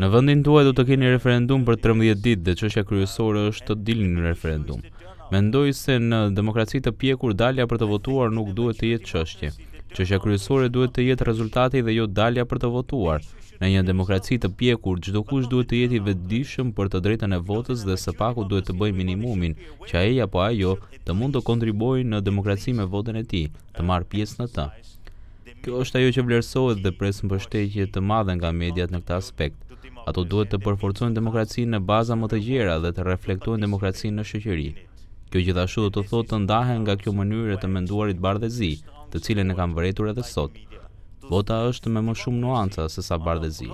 Në vendin tuaj do të keni referendum për 13 ditë dhe çështja kryesore është të dilni në referendum. Mendoj se në demokraci të pjekur dalja për të votuar nuk duhet të jetë çështje. Çështja kryesore duhet të jetë rezultati dhe jo dalja për të votuar. Në një demokraci të pjekur, çdo kush duhet të jetë i vetëdijshëm për të drejtën e votës dhe së paku duhet të bëjë minimumin që ai apo ajo të mund të kontribuojë në demokraci me votën e tij, të marr pjesë në të. Kjo është ajo që vlerësohet dhe presë mbështetje të madhe nga mediat në këtë aspekt. Ato duhet të përforcojnë demokracinë në baza më të gjera dhe të reflektojnë demokracinë në shoqëri. Kjo gjithashtu do të thotë të ndahen nga kjo mënyrë të menduarit bardhëzi, të cilën e kam vërejtur edhe sot. Vota është me më shumë nuanca se sa bardhëzi.